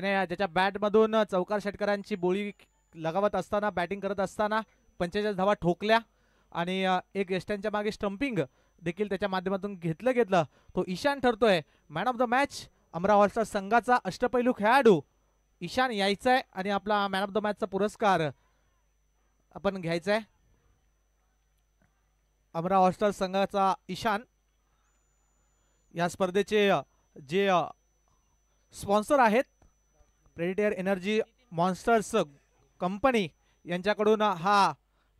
त्याने ज्याच्या बॅटमधून चौकार षटकरांची बोळी लगावत असताना बॅटिंग करत असताना पंचेचाळीस धावा ठोकल्या आणि एक यष्टांच्या मागे स्टम्पिंग देखील त्याच्या माध्यमातून घेतलं घेतलं तो ईशान ठरतोय मॅन ऑफ द मॅच अमरावतीचा संघाचा अष्टपैलू खेळाडू ईशान यायचा आहे आणि आपला मॅन ऑफ द मॅचचा पुरस्कार आपण घ्यायचा आहे अमरा हॉस्टेल संघाचा ईशान या स्पर्धेचे जे स्पॉन्सर आहेत रेडिटेअर एनर्जी मॉन्स्टर्स कंपनी यांच्याकडून हा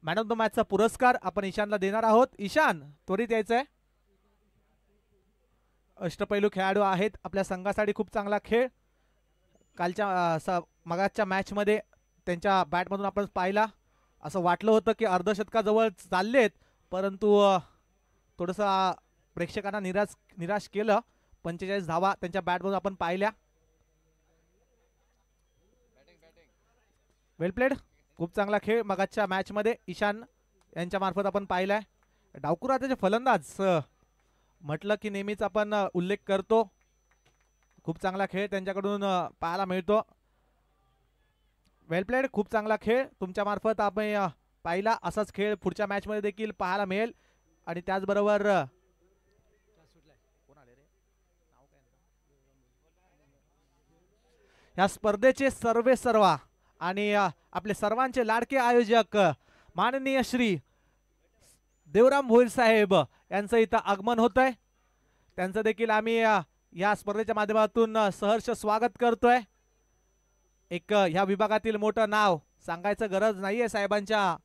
मॅन ऑफ द मॅचचा पुरस्कार आपण ईशानला देणार आहोत ईशान त्वरित यायचं आहे अष्टपैलू खेळाडू आहेत आपल्या संघासाठी खूप चांगला खेळ कालच्या मगाच्या मॅचमध्ये त्यांच्या बॅटमधून आपण पाहिला असं वाटलं होतं की अर्धशतकाजवळ चाललेत परंतु थोडंसं प्रेक्षकांना निराश निराश केलं पंचेचाळीस धावा त्यांच्या बॅटमधून आपण पाहिल्या वेल प्लेड खूप चांगला खेळ मगाच्या मॅचमध्ये ईशान यांच्या मार्फत आपण पाहिला आहे डावकुरा त्याचे फलंदाज म्हटलं की नेहमीच आपण उल्लेख करतो खूप चांगला खेळ त्यांच्याकडून पाहायला मिळतो वेल प्लेड खूप चांगला खेळ तुमच्या मार्फत आपण पाहिला असाच खेळ पुढच्या मॅचमध्ये देखील पाहायला मिळेल आणि त्याचबरोबर या स्पर्धेचे सर्वे सर्वा आणि आपले सर्वांचे लाडके आयोजक माननीय श्री देवराम भोईर साहेब यांचं इथं आगमन होत आहे त्यांचं देखील आम्ही या स्पर्धेच्या माध्यमातून सहर्ष स्वागत करतोय एक ह्या विभागातील मोठं नाव सांगायचं गरज नाही आहे साहेबांच्या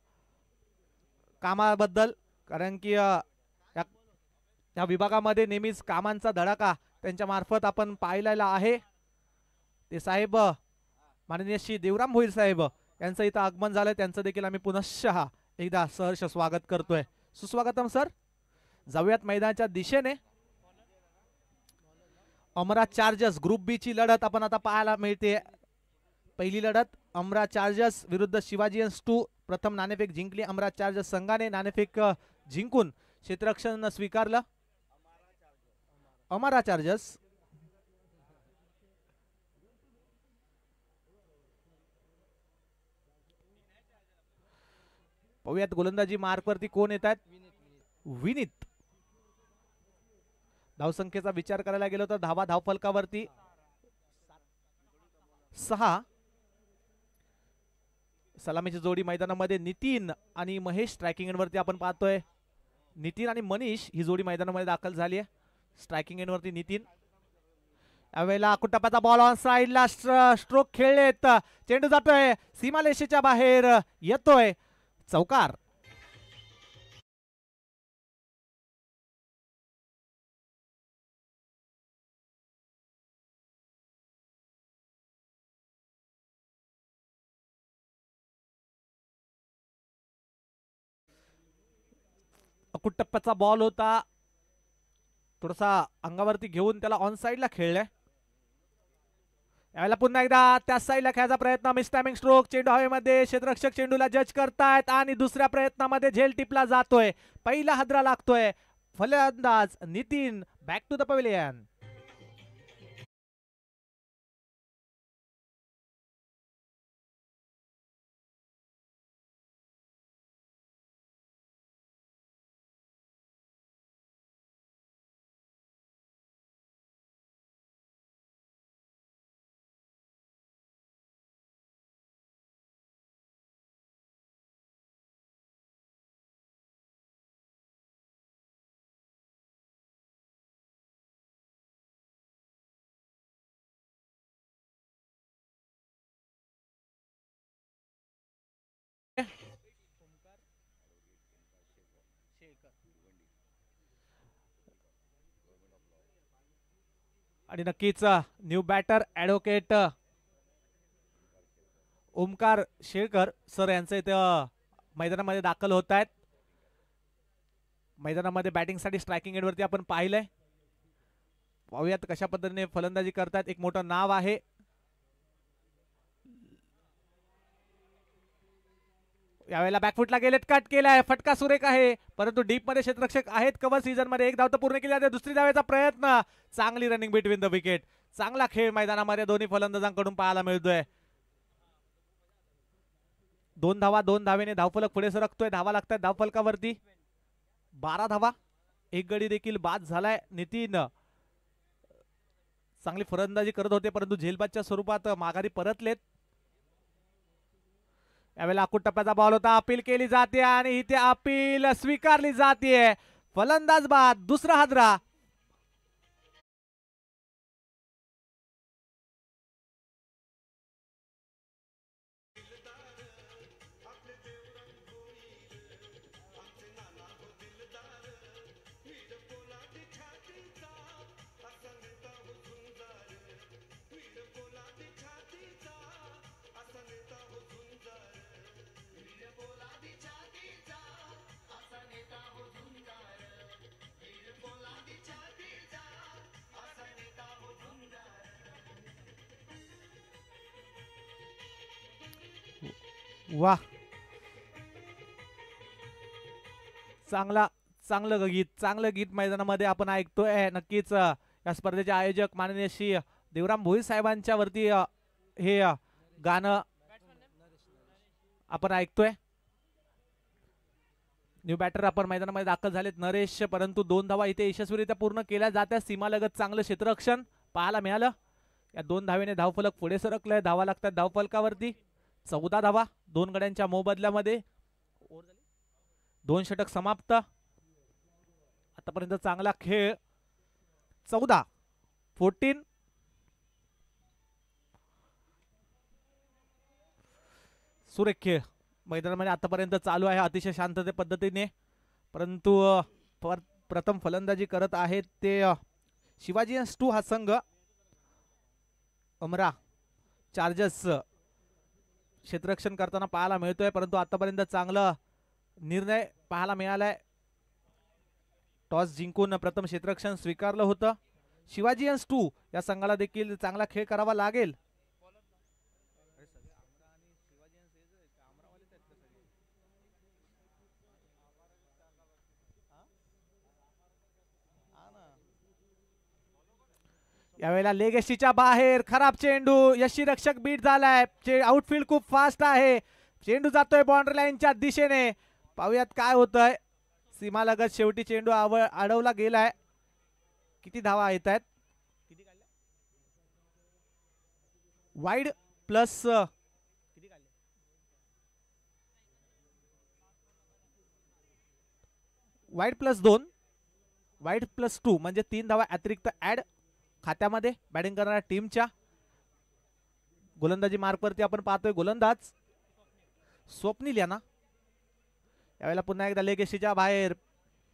कामाबद्दल कारण की या विभागामध्ये नेहमीच कामांचा धडाका त्यांच्या मार्फत आपण पाहिलेला आहे ते साहेब माननीय श्री देवराम भोईर साहेब यांचं इथं आगमन झालं त्यांचं देखील आम्ही पुनशहा एकदा सहर्ष स्वागत करतोय सुस्वागतम सर जाऊयात मैदानाच्या दिशेने अमरा चार्जर्स ग्रुप बी ची लढत आपण आता पाहायला मिळते पहिली लढत अमरा चार्जर्स विरुद्ध शिवाजी एन्स टू प्रथम नाणेफेक जिंकली अमरा चार्जर्स संघाने नाणेफेक जिंकून क्षेत्ररक्षण स्वीकारलं अमरा चार्जर्स पाहूयात गोलंदाजी मार्कवरती कोण येत आहेत विनीत धावसंख्येचा विचार करायला गेलो तर धावा धावफलकावरती सहा सलामीची जोडी मैदानामध्ये नितीन आणि महेश स्ट्रायकिंग वरती आपण पाहतोय नितीन आणि मनीष ही जोडी मैदानामध्ये दाखल झाली आहे स्ट्रायकिंग एंडवरती नितीन यावेळेला कुटप्पाचा बॉल ऑन साईडला स्ट्रोक खेळलेत चेंडू जातोय सीमालेषेच्या बाहेर येतोय चौकार अकुटप्पाचा बॉल होता थोडासा अंगावरती घेऊन त्याला ऑन साईडला खेळलाय यावेळेला पुन्हा एकदा त्या साईडला खेळायचा प्रयत्न मिस टायमिंग स्ट्रोक चेंडू हवेमध्ये क्षेत्ररक्षक चेंडूला जज करतायत आणि दुसऱ्या प्रयत्नामध्ये झेल टिपला जातोय पहिला हदरा लागतोय फलंदाज Nitin back to the pavilion आणि नक्कीच new batter advocate Omkar Shelkar sir यांचं इथं मैदानामध्ये दाखल होत आहेत मैदानामध्ये बॅटिंगसाठी स्ट्रायकिंग एडवरती आपण पाहिलंय पाहूयात कशा पद्धतीने फलंदाजी करतात एक मोठं नाव आहे यावेळेला बॅकफुटला गेलेत कट केलाय फटका सुरेख आहे परंतु डीप मध्ये क्षेत्ररक्षक आहेत कव्हर सीझन मध्ये एक धाव तर पूर्ण केली जाते दुसरी धावेचा प्रयत्न चांगली रनिंग बिटवीन द विकेट चांगला खेळ मैदानामध्ये दोन्ही फलंदाजांकडून पाहायला मिळतोय दोन धावा दोन धावेने धावफलक पुढे सरकतोय धावा लागतात धावफलकावरती बारा धावा एक गडी देखील बाद झालाय नितीन चांगली फलंदाजी करत होते परंतु झेलबादच्या स्वरूपात माघारी परतलेत यावेळी अकूट टप्प्याचा बॉल होता अपील केली जाते आणि इथे अपील स्वीकारली जाते फलंदाज बाद दुसरा हादरा वा चांगला चांगलं गीत चांगलं गीत मैदानामध्ये आपण ऐकतोय नक्कीच या स्पर्धेचे आयोजक माननीय श्री देवराम भोई साहेबांच्या वरती हे गाणं आपण ऐकतोय न्यू बॅटर आपण मैदानामध्ये दाखल झालेत नरेश परंतु दोन धावा इथे यशस्वीरित्या पूर्ण केल्या जात्या सीमालगत चांगलं क्षेत्ररक्षण पाहायला मिळालं या दोन धावेने धावफलक पुढे सरकलंय धावा लागतात धावफलकावरती चौदा धावा दोन गड्यांच्या मोबदल्यामध्ये दोन षटक समाप्त आतापर्यंत चांगला खेळ चौदा फोर्टीन सुरेख खेळ मैदानामध्ये आतापर्यंत चालू आहे अतिशय शांतते पद्धतीने परंतु प्रथम फलंदाजी करत आहेत ते शिवाजी टू हा संघ अमरा चार्जर्स क्षेत्ररक्षण करताना पाहायला मिळतोय परंतु आतापर्यंत चांगला निर्णय पाहायला मिळालाय टॉस जिंकून प्रथम क्षेत्ररक्षण स्वीकारलं होतं शिवाजी यन्स टू या संघाला देखील चांगला खेळ करावा लागेल यावेळेला लेगेसीच्या बाहेर खराब चेंडू यशिरक्षक बीट झालाय चे आउटफील्ड खूप फास्ट आहे चेंडू जातोय बाउंड्री लाईनच्या दिशेने पाहूयात काय होतंय सीमालगत शेवटी चेंडू आव अडवला गेलाय किती धावा येत आहेत वाईड प्लस वाईड प्लस दोन वाईड प्लस टू म्हणजे तीन धावा अतिरिक्त ऍड खात्यामध्ये बॅटिंग करणाऱ्या टीमच्या गोलंदाजी मार्कवरती आपण पाहतोय गोलंदाज स्वप्नील यांना यावेळेला पुन्हा एकदा लेगेशीच्या बाहेर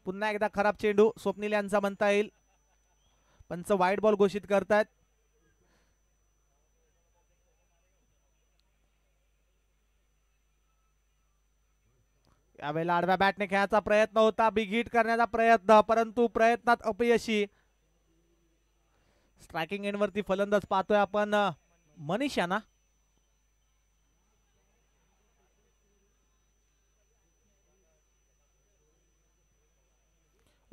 पुन्हा एकदा खराब चेंडू स्वप्नील यांचा म्हणता येईल पंच वाईट बॉल घोषित करतायत यावेळेला आडव्या बॅटने खेळायचा प्रयत्न होता बिग हिट करण्याचा प्रयत्न परंतु प्रयत्नात अपयशी स्ट्रायकिंग वरती फलंदाज पाहतोय आपण मनीष याना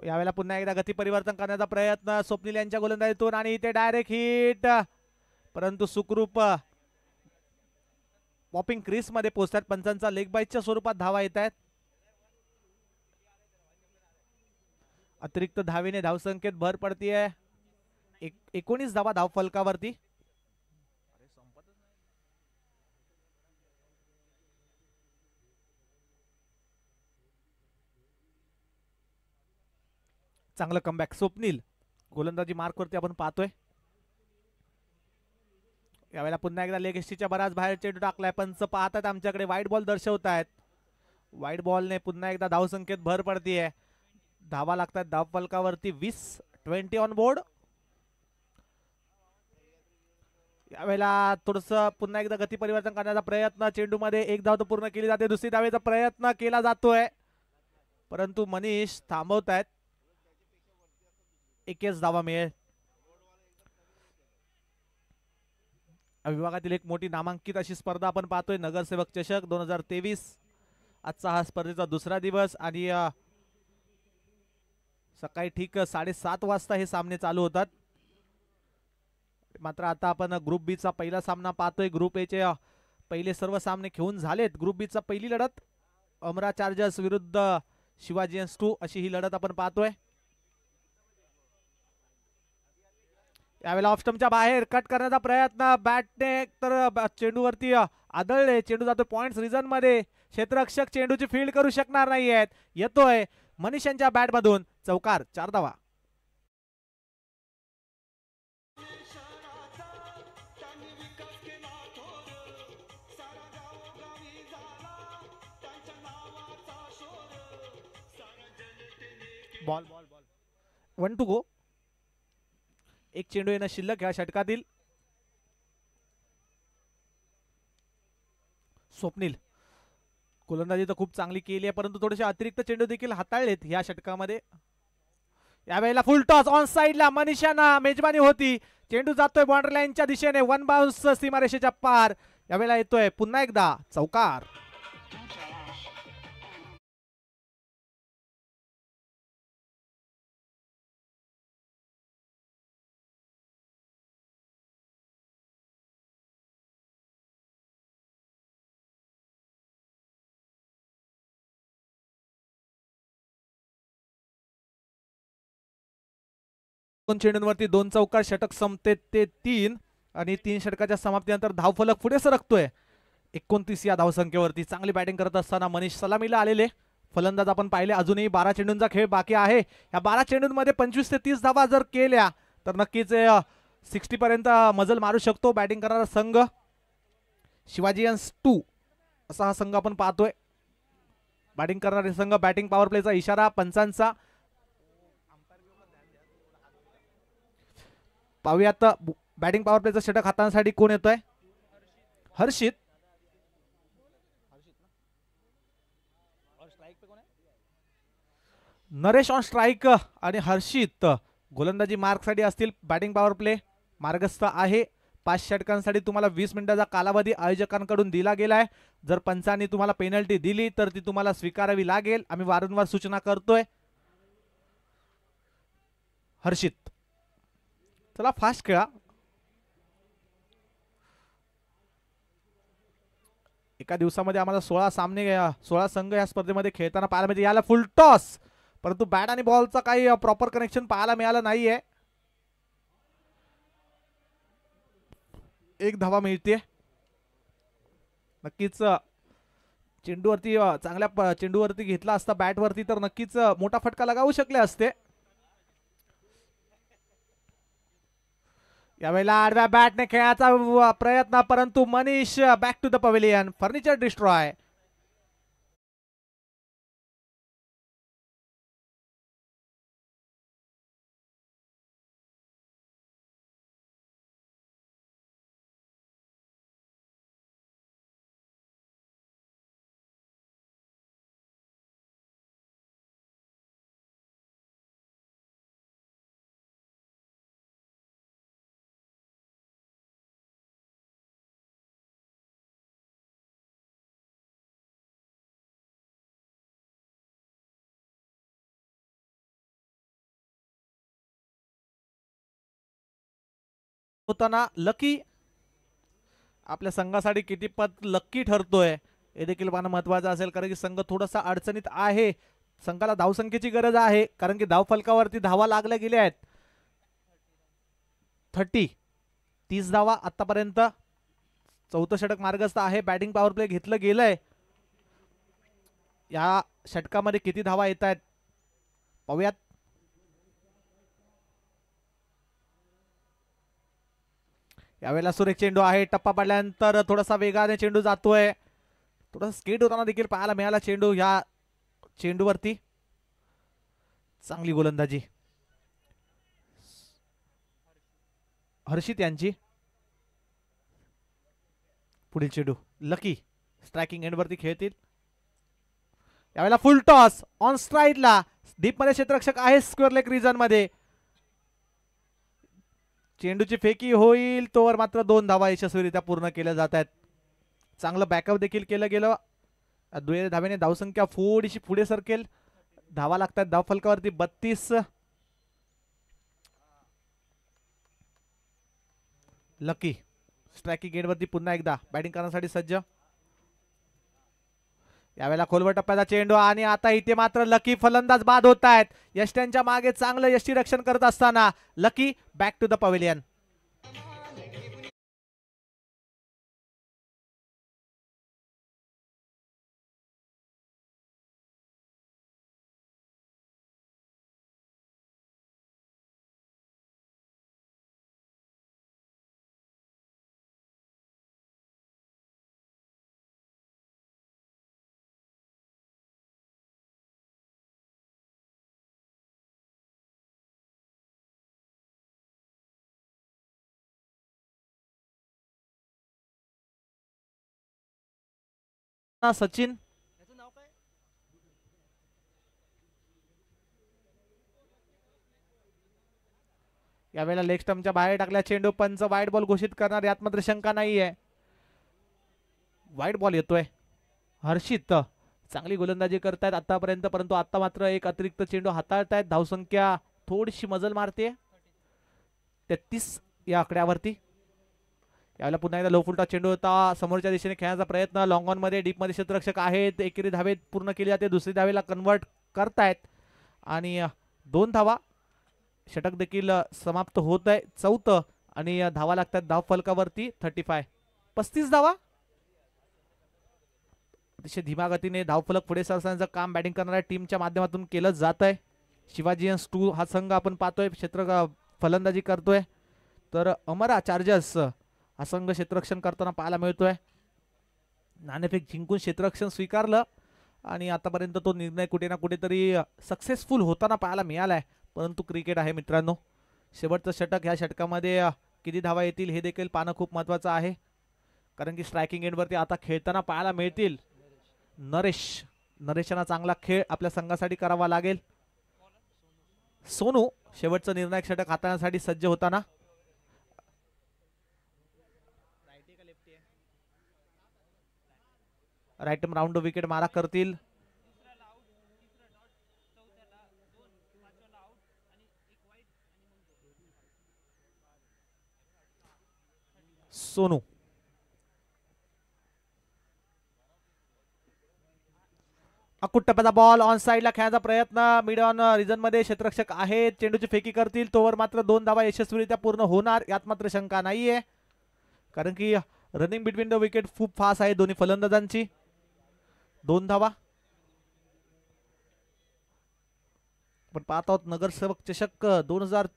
यावेळेला पुन्हा एकदा गती परिवर्तन करण्याचा प्रयत्न स्वप्नील यांच्या गोलंदाजीतून आणि इथे डायरेक्ट हिट परंतु सुखरूप पॉपिंग क्रीस मध्ये पोहोचतात पंचांचा लेग बाईच्या स्वरूपात धावा येत आहेत अतिरिक्त धावेने धावसंख्येत भर पडतीये एकोणीस धावा धाव फलकावरती चांगलं कमबॅक स्वप्नील गोलंदाजी मार्कवरती आपण पाहतोय यावेळेला पुन्हा एकदा लेग एसटीच्या बराच बाहेर चेंडू टाकलाय पंच पाहतात आमच्याकडे व्हाईट बॉल दर्शवत आहेत व्हाईट बॉलने पुन्हा एकदा धावसंख्येत भर पडतीये धावा लागतात धाव फलकावरती वीस ट्वेंटी ऑन बोर्ड यावेळेला थोडस पुन्हा एकदा गती परिवर्तन करण्याचा प्रयत्न चेंडू मध्ये एक धाव तर पूर्ण केली जाते दुसरी धावेचा प्रयत्न केला जातोय परंतु मनीष थांबवत आहेत एकेच धावा मिळेल विभागातील एक मोठी नामांकित अशी स्पर्धा आपण पाहतोय नगरसेवक चषक दोन हजार तेवीस आजचा हा स्पर्धेचा दुसरा दिवस आणि सकाळी ठीक साडेसात वाजता हे सामने चालू होतात मात्र आता आपण ग्रुप चा पहिला सामना पाहतोय ग्रुप एचे पहिले सर्व सामने खेळून झालेत ग्रुप चा पहिली लढत अमरा चार्जर्स विरुद्ध शिवाजी टू अशी ही लढत आपण पाहतोय यावेळेला ऑफस्टमच्या बाहेर कट करण्याचा प्रयत्न बॅटने तर चेंडूवरती आदळले चेंडू जातो पॉईंट्स रिझन मध्ये क्षेत्ररक्षक चेंडूची फील्ड करू शकणार नाहीयेत येतोय मनीषांच्या बॅटमधून चौकार चार धावा बॉल वन टू गो एक चेंडू येणं शिल्लक ह्या षटकातील स्वप्नील गोलंदाजी तर खूप चांगली केली आहे परंतु थोडेसे अतिरिक्त चेंडू देखील हाताळलेत ह्या षटकामध्ये यावेळेला फुल टॉस ऑन साईडला मनीषाना मेजबानी होती चेंडू जातोय बाउंड्री लाईनच्या दिशेने वन बाउन्स सीमारेषेच्या पार यावेळेला येतोय पुन्हा एकदा चौकार दोन चेंडूंवरती दोन चौकार षटक संपते ते तीन आणि तीन षटकाच्या समाप्तीनंतर धावफलक पुढे सरकतोय एकोणतीस या धावसंख्येवरती चांगली बॅटिंग करत असताना मनीष सलामीला आलेले फलंदाज आपण पाहिले अजूनही बारा चेंडूंचा खेळ बाकी आहे या बारा चेंडूंमध्ये पंचवीस ते तीस धावा जर केल्या तर नक्कीच पर्यंत मजल मारू शकतो बॅटिंग करणारा संघ शिवाजीयन्स टू असा हा संघ आपण पाहतोय बॅटिंग करणारे संघ बॅटिंग पॉवर प्लेचा इशारा पंचांचा पाहूयात आता बॅटिंग पॉवर प्लेचा षटक हातांसाठी कोण येतोय हर्षित नरेश ऑन स्ट्राईक आणि हर्षित गोलंदाजी मार्कसाठी असतील बॅटिंग पॉवर प्ले मार्गस्थ आहे पाच षटकांसाठी तुम्हाला वीस मिनिटाचा कालावधी आयोजकांकडून दिला गेलाय जर पंचांनी तुम्हाला पेनल्टी दिली तर ती तुम्हाला स्वीकारावी लागेल आम्ही वारंवार सूचना करतोय हर्षित चला फास्ट खेळा एका दिवसामध्ये आम्हाला सोळा सामने सोळा संघ या स्पर्धेमध्ये खेळताना पाहायला मिळते याला फुल टॉस परंतु बॅट आणि बॉलचा काही प्रॉपर कनेक्शन पाहायला मिळालं नाहीये एक धावा मिळते नक्कीच चेंडूवरती चांगल्या चेंडूवरती घेतला असता बॅटवरती तर नक्कीच मोठा फटका लगावू शकले असते यावेळेला आडव्या बॅटने खेळायचा प्रयत्न परंतु Manish back to the pavilion furniture destroy होताना लकी आपल्या संघासाठी किती पद लक्की ठरतोय हे देखील मला महत्वाचं असेल कारण की संघ थोडासा अडचणीत आहे संघाला धावसंख्येची गरज आहे कारण की धावफलकावरती धावा लागल्या गेल्या आहेत थर्टी तीस धावा आतापर्यंत चौथं षटक मार्गस्थ आहे बॅटिंग पॉवर प्ले घेतलं गेलंय या षटकामध्ये किती धावा येत आहेत पाहूयात यावेळेला सुरेख चेंडू आहे टप्पा पडल्यानंतर थोडासा वेगाने चेंडू जातोय थोडा स्किट होताना देखील पाहायला मिळाला चेंडू ह्या चेंडूवरती चांगली गोलंदाजी हर्षित यांची पुढील चेंडू लकी स्ट्रायकिंग वरती खेळतील यावेळेला फुल टॉस ऑन स्ट्राईडला मध्ये क्षेत्ररक्षक आहे स्क्वेअर लेग रिझन मध्ये चेंडूची फेकी होईल तोवर मात्र दोन धावा यशस्वीरित्या पूर्ण केल्या जात आहेत चांगलं बॅकअप देखील केलं गेलं दुहेरी धावेने धावसंख्या फोडीशी पुढे सरकेल धावा लागतात धाव फलकावरती बत्तीस लकी स्ट्रॅकी गेटवरती पुन्हा एकदा बॅटिंग करण्यासाठी सज्ज यावेळेला खोलवर टप्प्याचा चेंडू आणि आता इथे मात्र लकी फलंदाज बाद होत आहेत यष्ट्यांच्या मागे चांगलं यष्टीरक्षण करत असताना Lucky back to the pavilion Sachin यावेळेला लेग स्टम्पच्या बाहेर टाकल्या चेंडू पंच वाईट बॉल घोषित करणार यात मात्र शंका नाहीये वाईट बॉल येतोय हर्षित चांगली गोलंदाजी करतायत आतापर्यंत परंतु आता मात्र एक अतिरिक्त चेंडू हाताळतायत धावसंख्या थोडीशी मजल मारते तेहतीस या आकड्यावरती यावेळेला पुन्हा एकदा लो फुलटा चेंडू होता समोरच्या दिशेने खेळण्याचा प्रयत्न लॉंग डीप मध्ये क्षेत्ररक्षक आहेत एकेरी धावेत पूर्ण केली जाते दुसरी धावेला कन्वर्ट करतायत आणि दोन धावा षटक देखील समाप्त होत आहे चौथं आणि धावा लागतात धाव फलकावरती थर्टी फाय पस्तीस धावा अतिशय धीमा गतीने फलक पुढे सरसण्याचं काम बॅटिंग करणाऱ्या टीमच्या माध्यमातून केलं जात आहे शिवाजी टू हा संघ आपण पाहतोय क्षेत्र फलंदाजी करतोय तर अमरा चार्जर्स असंघ क्षेत्ररक्षण करताना पाहायला मिळतोय नाणेफेक जिंकून क्षेत्ररक्षण स्वीकारलं आणि आतापर्यंत तो निर्णय कुठे ना कुठेतरी सक्सेसफुल होताना पाहायला मिळाला आहे परंतु क्रिकेट आहे मित्रांनो शेवटचं षटक ह्या षटकामध्ये किती धावा येतील हे देखील पाहणं खूप महत्त्वाचं आहे कारण की स्ट्रायकिंग एंडवरती आता खेळताना पाहायला मिळतील नरेश नरेशांना चांगला खेळ आपल्या संघासाठी करावा लागेल सोनू शेवटचा निर्णायक षटक हाताळण्यासाठी सज्ज होताना राईट राऊंड विकेट मारा करतील सोनू अकुट टप्प्याचा बॉल ऑन साईडला खेळण्याचा प्रयत्न मिड ऑन रिझन मध्ये क्षेत्ररक्षक आहेत चेंडूची फेकी करतील तोवर मात्र दोन धावा यशस्वीरित्या पूर्ण होणार यात मात्र शंका नाहीये कारण की रनिंग बिटवीन द विकेट खूप फास्ट आहे दोन्ही फलंदाजांची दोन धावा आपण पाहत आहोत नगरसेवक चषक दोन हजार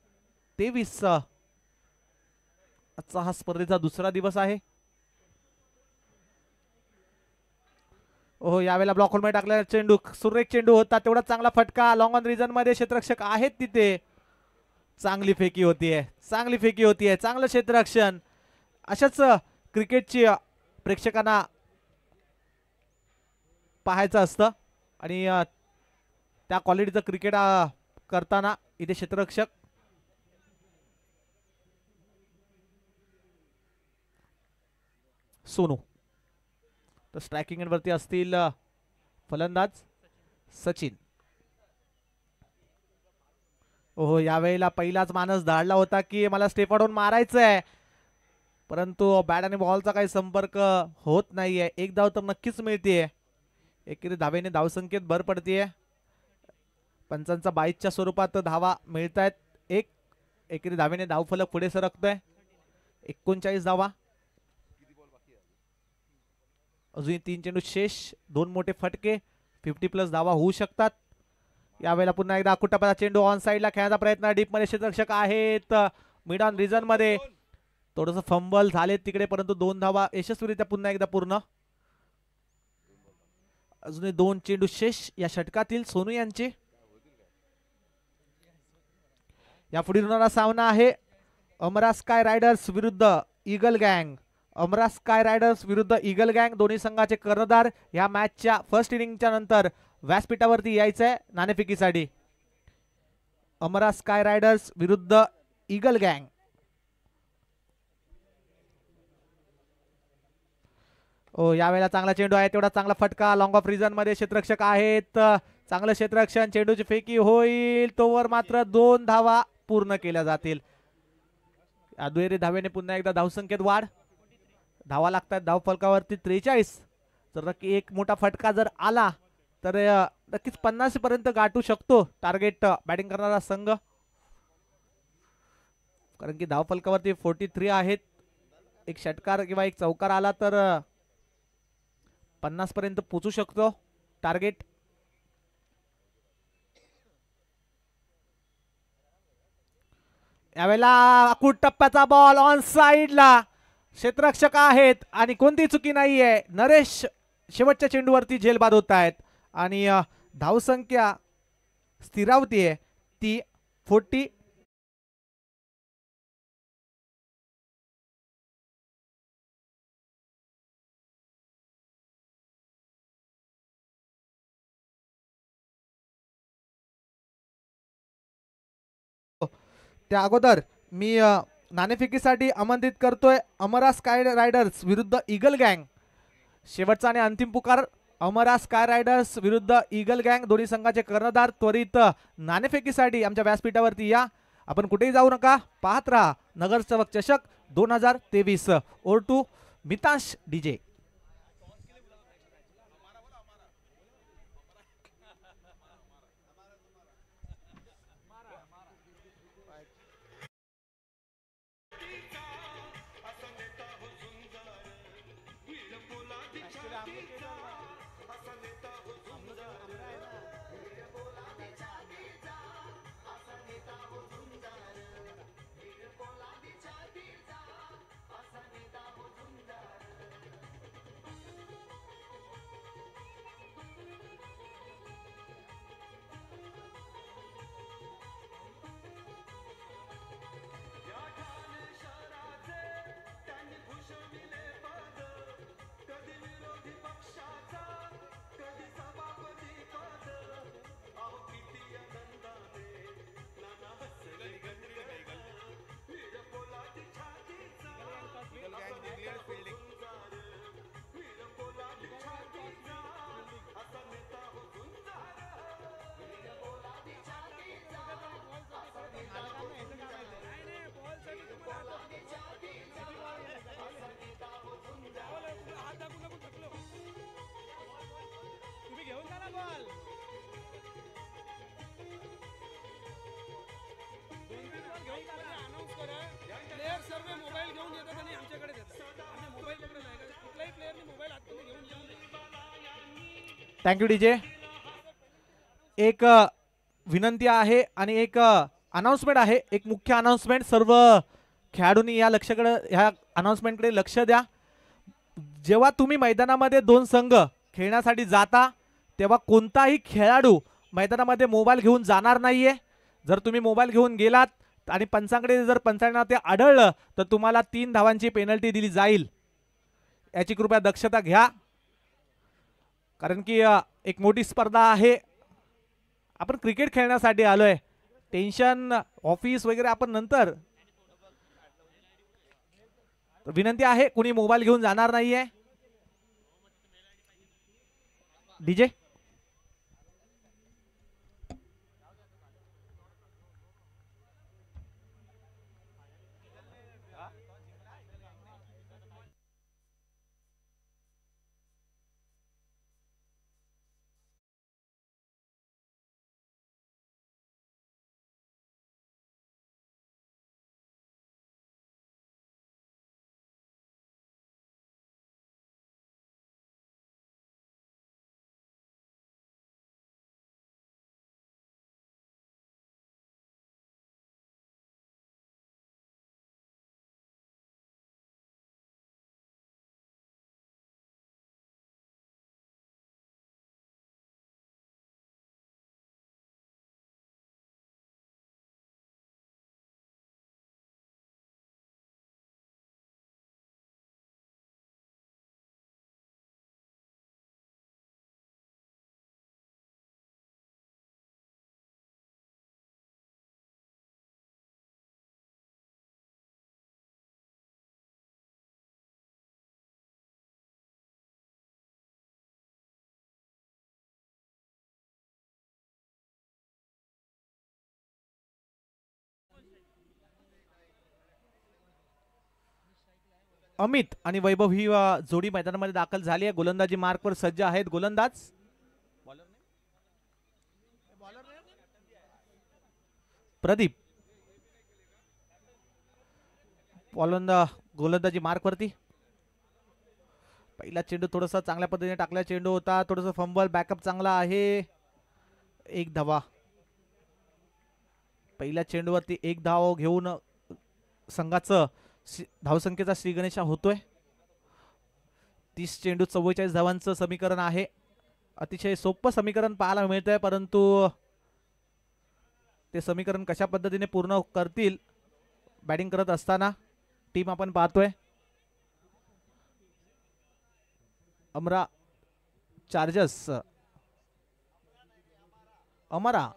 तेवीस आजचा हा स्पर्धेचा दुसरा दिवस आहे हो यावेळेला ब्लॉक होल मध्ये टाकलेला चेंडू सुरेख चेंडू होता तेवढा चांगला फटका लॉंग ऑन रिजन मध्ये क्षेत्ररक्षक आहेत तिथे चांगली फेकी होतीये चांगली फेकी होतीये चांगलं क्षेत्ररक्षण अशाच क्रिकेटची प्रेक्षकांना पाहायचं असतं आणि त्या क्वालिटीचं क्रिकेट करताना इथे क्षेत्ररक्षक सोनू तर स्ट्रायकिंग वरती असतील फलंदाज सचिन ओहो यावेळेला पहिलाच माणस धाडला होता की मला स्टेप अडवून मारायचं आहे परंतु बॅट आणि बॉलचा काही संपर्क होत नाहीये एक धाव तर नक्कीच मिळतेय एकेरी धावेने धावसंख्येत भर पडतीये पंचांचा बाईसच्या स्वरूपात धावा मिळत आहेत एक एकेरी धावेने धावफलक पुढे सरकतोय एकोणचाळीस धावा अजूनही तीन चेंडू शेष दोन मोठे फटके फिफ्टी प्लस धावा होऊ शकतात यावेळेला पुन्हा एकदा अकुटापाचा चेंडू ऑन साईडला खेळायचा प्रयत्न डीप मध्ये क्षेत्ररक्षक आहेत मिड ऑन मध्ये थोडस फंबल झाले तिकडे परंतु दोन धावा यशस्वीरित्या पुन्हा एकदा पूर्ण अजून दोन चेंडू शेष या षटकातील सोनू यांचे या पुढील होणारा सामना आहे अमरा स्काय रायडर्स विरुद्ध ईगल गँग अमरा स्काय रायडर्स विरुद्ध ईगल गँग दोन्ही संघाचे कर्णधार या मॅचच्या फर्स्ट इनिंगच्या नंतर व्यासपीठावरती यायचं आहे नाणेफिकीसाठी अमरा स्काय रायडर्स विरुद्ध ईगल गँग हो यावेळेला चांगला चेंडू आहे तेवढा चांगला फटका लॉंग ऑफ रिझन मध्ये क्षेत्ररक्षक आहेत चांगलं क्षेत्ररक्षण चेंडूची फेकी होईल तोवर मात्र दोन धावा पूर्ण केल्या जातील दुहेरी धावेने पुन्हा एकदा धावसंख्येत वाढ धावा लागतात धाव फलकावरती त्रेचाळीस तर नक्की एक मोठा फटका जर आला तर नक्कीच पन्नास पर्यंत गाठू शकतो टार्गेट बॅटिंग करणारा संघ कारण की फलकावरती फोर्टी थ्री आहेत एक षटकार किंवा एक चौकार आला तर पर्यंत पोचू शकतो टार्गेट यावेळेला अकूट टप्प्याचा बॉल ऑन साईडला क्षेत्ररक्षक आहेत आणि कोणती चुकी नाहीये नरेश शेवटच्या चेंडूवरती झेलबाद होत आहेत आणि धावसंख्या स्थिरावती ती फोर्टी त्या अगोदर मी नाणेफेकीसाठी आमंत्रित करतोय अमरा स्काय रायडर्स विरुद्ध ईगल गँग शेवटचा आणि अंतिम पुकार अमरा स्काय रायडर्स विरुद्ध ईगल गँग दोन्ही संघाचे कर्णधार त्वरित नाणेफेकीसाठी आमच्या व्यासपीठावरती या आपण कुठेही जाऊ नका पाहत राहा नगरसेवक चषक दोन हजार तेवीस ओर टू मिताश डीजे मोबाईल घेऊन येतात आणि आमच्याकडे देतात मोबाईल नाही मोबाईल घेऊन थँक्यू डीजे एक विनंती आहे आणि एक अनाउन्समेंट आहे एक मुख्य अनाउन्समेंट सर्व खेळाडूंनी या लक्षकडे ह्या अनाऊन्समेंटकडे लक्ष द्या जेव्हा तुम्ही मैदानामध्ये दोन संघ खेळण्यासाठी जाता तेव्हा कोणताही खेळाडू मैदानामध्ये मोबाईल घेऊन जाणार नाहीये जर तुम्ही मोबाईल घेऊन गेलात आणि पंचांकडे जर पंचांना ते आढळलं तर तुम्हाला तीन धावांची पेनल्टी दिली जाईल याची कृपया दक्षता घ्या कारण की एक मोठी स्पर्धा आहे आपण क्रिकेट खेळण्यासाठी आलो आहे टेन्शन ऑफिस वगैरे आपण नंतर विनंती आहे कुणी मोबाईल घेऊन जाणार नाही आहे डीजे अमित आणि वैभव ही जोडी मैदानामध्ये दाखल झाली आहे गोलंदाजी मार्कवर सज्ज आहेत गोलंदाज प्रदीप गोलंदा गोलंदाजी मार्कवरती पहिला चेंडू थोडासा चांगल्या पद्धतीने टाकला चेंडू होता थोडासा फंबल बॅकअप चांगला आहे एक धावा पहिल्या चेंडूवरती एक धाव घेऊन संघाचं धावसंख्येचा श्रीगणेशा होतोय तीस चेंडू चव्वेचाळीस धावांचं समीकरण आहे अतिशय सोपं समीकरण पाहायला मिळतंय परंतु ते समीकरण कशा पद्धतीने पूर्ण करतील बॅटिंग करत असताना टीम आपण पाहतोय अमरा चार्जस अमरा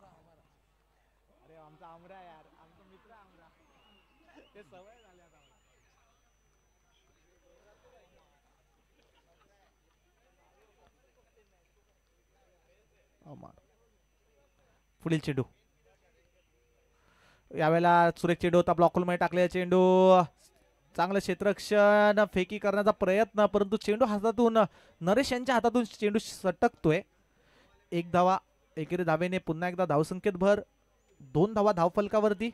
पुढील चेंडू यावेळेला सुरेख चेंडू होता मध्ये टाकलेला चेंडू चांगलं क्षेत्रक्षण फेकी करण्याचा प्रयत्न परंतु चेंडू हातातून नरेश यांच्या हातातून चेंडू सटकतोय एक धावा एकेरी धावेने पुन्हा एकदा धावसंख्येत भर दोन धावा धावफलकावरती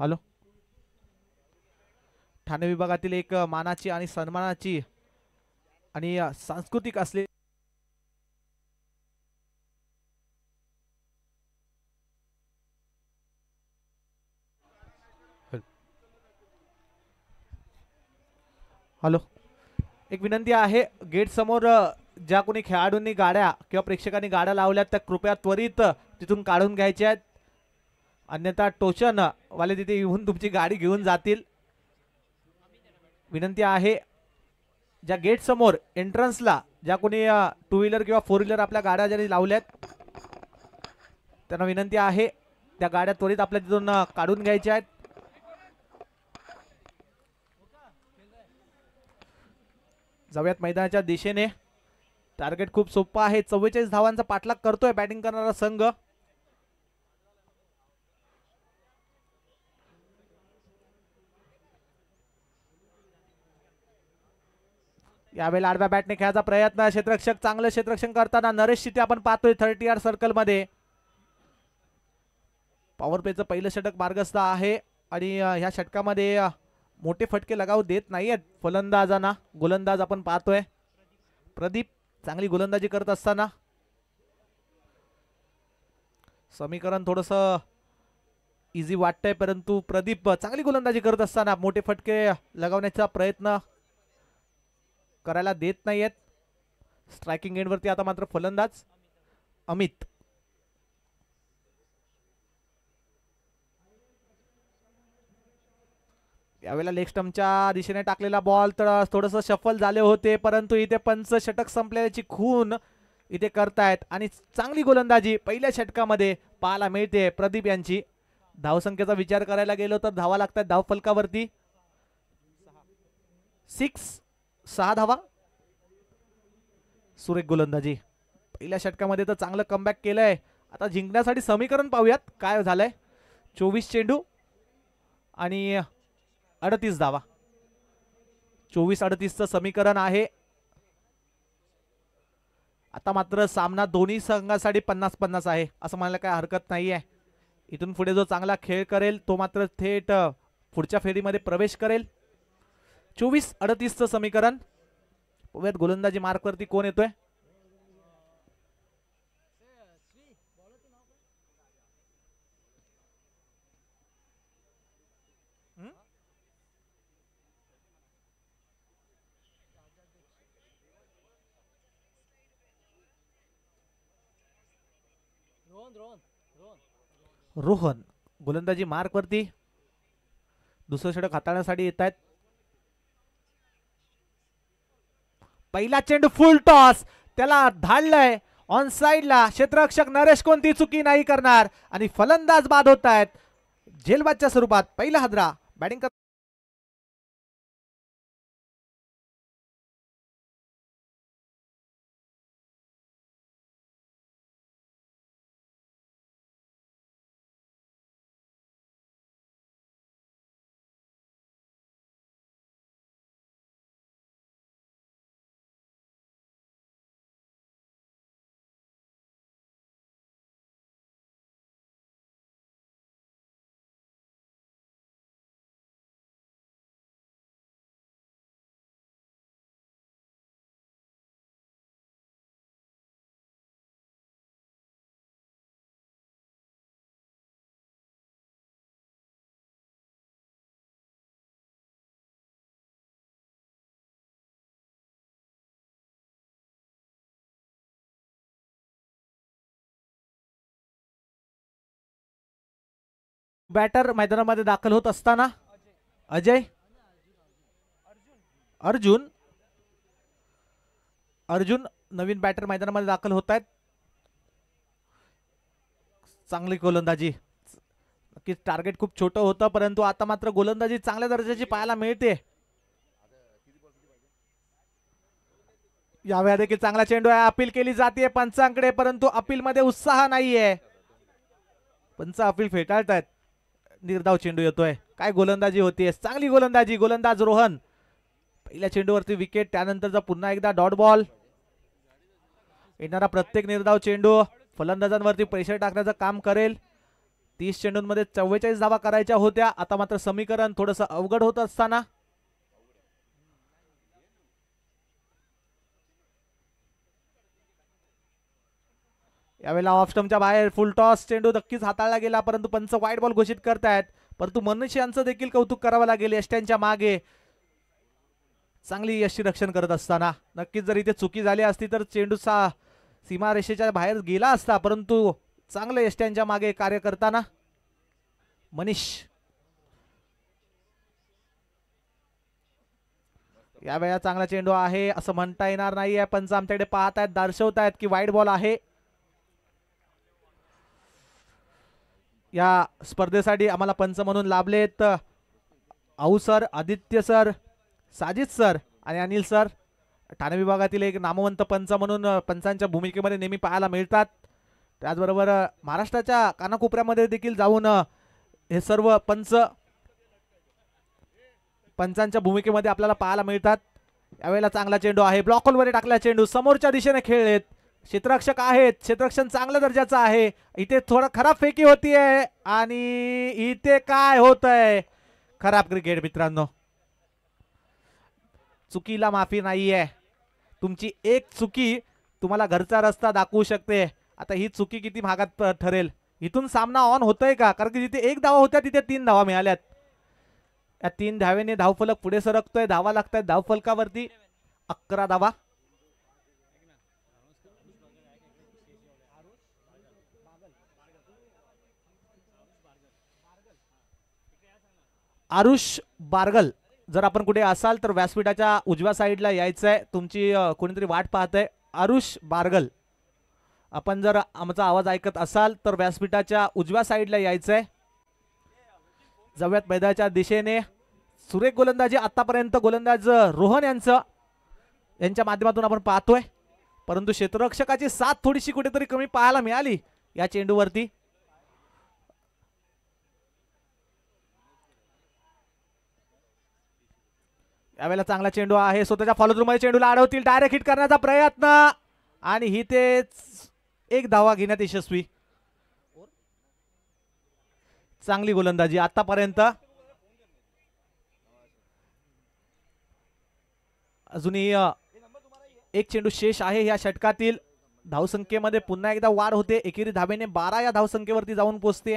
हॅलो ठाणे विभागातील एक मानाची आणि सन्मानाची आणि सांस्कृतिक असले हॅलो एक विनंती आहे गेट समोर ज्या कोणी खेळाडूंनी गाड्या किंवा प्रेक्षकांनी गाड्या लावल्या त्या कृपया त्वरित तिथून काढून घ्यायच्या आहेत अन्यथा टोचन वाले तिथे येऊन तुमची गाडी घेऊन जातील विनंती आहे ज्या गेट समोर एंट्रन्सला ज्या कोणी टू व्हीलर किंवा फोर व्हीलर आपल्या गाड्या ज्यांनी लावल्यात त्यांना विनंती आहे त्या गाड्या त्वरित आपल्या तिथून काढून घ्यायच्या आहेत जाऊयात मैदानाच्या दिशेने टार्गेट खूप सोपं आहे चव्वेचाळीस धावांचा पाठलाग करतोय बॅटिंग करणारा संघ यावेळी आडव्या बॅटने खेळायचा प्रयत्न क्षेत्रक्षक चांगलं क्षेत्रक्षण करताना नरेश शिटी आपण पाहतोय थर्टी आर मध्ये पॉवर प्लेचं पहिलं षटक मार्गस्थ आहे आणि ह्या षटकामध्ये मोठे फटके लगाव देत नाही आहेत फलंदाजांना गोलंदाज आपण पाहतोय प्रदीप चांगली गोलंदाजी करत असताना समीकरण थोडस इझी वाटतंय परंतु प्रदीप चांगली गोलंदाजी करत असताना मोठे फटके लगावण्याचा प्रयत्न करायला देत नाहीयेत आहेत स्ट्रायकिंग एंडवरती आता मात्र फलंदाज अमित यावेळेला लेग स्टम्पच्या दिशेने टाकलेला बॉल तर थोडस सफल झाले होते परंतु इथे पंच षटक संपल्याची खून इथे करतायत आणि चांगली गोलंदाजी पहिल्या षटकामध्ये पाहायला मिळते प्रदीप यांची धावसंख्येचा विचार करायला गेलो तर धावा लागतात धाव फलकावरती सिक्स सहा धावा सुरेख गोलंदाजी पहिल्या षटकामध्ये तर चांगलं कमबॅक केलंय आता जिंकण्यासाठी समीकरण पाहूयात काय झालंय चोवीस चेंडू आणि अडतीस धावा चोवीस अडतीसचं समीकरण आहे आता मात्र सामना दोन्ही संघासाठी पन्नास पन्नास आहे असं म्हणायला काय हरकत नाही आहे इथून पुढे जो चांगला खेळ करेल तो मात्र थेट पुढच्या फेरीमध्ये प्रवेश करेल चोवीस अडतीस चं समीकरण पाहूयात गोलंदाजी मार्कवरती कोण येतोय रोहन गोलंदाजी मार्कवरती दुसरं षटक हाताळण्यासाठी येत आहेत पहिला चेंडू फुल टॉस त्याला धाडलंय ऑन साईडला क्षेत्ररक्षक नरेश कोणती चुकी नाही करणार आणि फलंदाज बाद होत आहेत जेलबादच्या स्वरूपात पहिला हद्रा बॅटिंग बॅटर मैदानामध्ये दाखल होत असताना अजय अर्जुन अर्जुन नवीन बॅटर मैदानामध्ये दाखल होत आहेत चांगली गोलंदाजी नक्कीच टार्गेट खूप छोटं होतं परंतु आता मात्र गोलंदाजी चांगल्या दर्जाची पाहायला मिळते यावेळा देखील चांगला चेंडू आहे अपील केली जाते पंचांकडे परंतु अपील मध्ये उत्साह नाहीये पंच अपील फेटाळत आहेत निर्धाव चेंडू येतोय काय गोलंदाजी होतीये चांगली गोलंदाजी गोलंदाज रोहन पहिल्या चेंडूवरती विकेट त्यानंतरचा पुन्हा एकदा डॉट बॉल येणारा प्रत्येक निर्धाव चेंडू फलंदाजांवरती प्रेशर टाकण्याचं काम करेल तीस चेंडूंमध्ये चव्वेचाळीस धावा करायच्या होत्या आता मात्र समीकरण थोडस अवघड होत असताना यावेळेला ऑफस्टमच्या बाहेर फुल टॉस चेंडू नक्कीच हाताळला गेला परंतु पंच वाईट बॉल घोषित करतायत परंतु मनुष्य यांचं देखील कौतुक करावं लागेल यष्ट्यांच्या मागे चांगली यशची रक्षण करत असताना नक्कीच जर इथे चुकी झाली असती तर चेंडू सा सीमारेषेच्या बाहेर गेला असता परंतु चांगलं यष्ट्यांच्या मागे कार्य करताना मनीष यावेळा चांगला चेंडू आहे असं म्हणता येणार नाही आहे पंच आमच्याकडे पाहत आहेत दर्शवत आहेत की वाईट बॉल आहे या स्पर्धेसाठी आम्हाला पंच म्हणून लाभलेत आऊ sir Aditya sir Sajid sir आणि अनिल सर ठाणे विभागातील एक नामवंत पंच म्हणून पंचांच्या भूमिकेमध्ये नेहमी पाहायला मिळतात त्याचबरोबर महाराष्ट्राच्या कानाकोपऱ्यामध्ये देखील जाऊन हे सर्व पंच पंचांच्या भूमिकेमध्ये आपल्याला पाहायला मिळतात यावेळेला चांगला चेंडू आहे ब्लॉकॉलवर टाकला चेंडू समोरच्या दिशेने खेळलेत क्षेत्ररक्षक आहेत क्षेत्ररक्षण चांगल्या दर्जाचं आहे इथे थोडा खराब फेकी होती आहे आणि इथे काय होत आहे खराब क्रिकेट मित्रांनो चुकीला माफी नाही आहे तुमची एक चुकी तुम्हाला घरचा रस्ता दाखवू शकते आता ही चुकी किती भागात ठरेल इथून सामना ऑन होतोय का कारण की जिथे एक धावा होत्या तिथे तीन धावा मिळाल्यात या तीन धावेने धावफलक पुढे सरकतोय धावा लागत आहेत धावफलकावरती अकरा धावा आरुष बारगल जर आपण कुठे असाल तर व्यासपीठाच्या उजव्या साईडला यायचं आहे तुमची कोणीतरी वाट पाहत आहे आरुष बारगल आपण जर आमचा आवाज ऐकत असाल तर व्यासपीठाच्या उजव्या साईडला यायचं आहे जव्यात मैदानाच्या दिशेने सुरेख गोलंदाजी आत्तापर्यंत गोलंदाज रोहन यांचं यांच्या माध्यमातून आपण पाहतोय परंतु क्षेत्ररक्षकाची साथ थोडीशी कुठेतरी कमी पाहायला मिळाली या चेंडूवरती यावेळेला चांगला चेंडू आहे स्वतःच्या फॉलो मध्ये चेंडूला अडवतील डायरेक्ट हिट करण्याचा प्रयत्न आणि ही तेच एक धावा घेण्यात यशस्वी चांगली गोलंदाजी आतापर्यंत अजूनही एक चेंडू शेष आहे या षटकातील धावसंख्येमध्ये पुन्हा एकदा वाढ होते एकेरी धाबेने बारा या धावसंख्येवरती जाऊन पोहोचते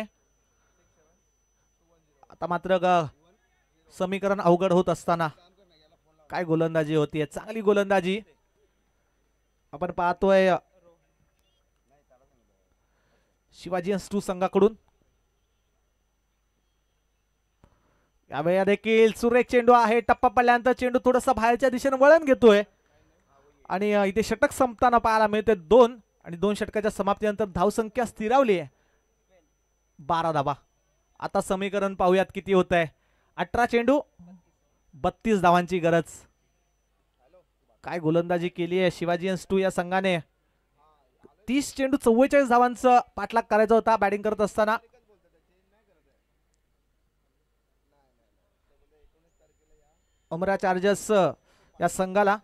आता मात्र समीकरण अवघड होत असताना काय गोलंदाजी होतीये चांगली गोलंदाजी आपण पाहतोय शिवाजी टू संघाकडून यावेळी देखील सुरेख चेंडू आहे टप्पा पडल्यानंतर चेंडू थोडासा बाहेरच्या दिशेने वळण घेतोय आणि इथे षटक संपताना पाहायला मिळते दोन आणि दोन षटकाच्या समाप्तीनंतर धावसंख्या स्थिरावली आहे बारा धाबा आता समीकरण पाहूयात किती होत आहे अठरा चेंडू बत्तीस धावांची गरज काय गोलंदाजी केली आहे शिवाजी एन्स टू या संघाने तीस चेंडू चव्वेचाळीस धावांचा पाठलाग करायचा होता बॅटिंग करत असताना अमरा चार्जर्स या संघाला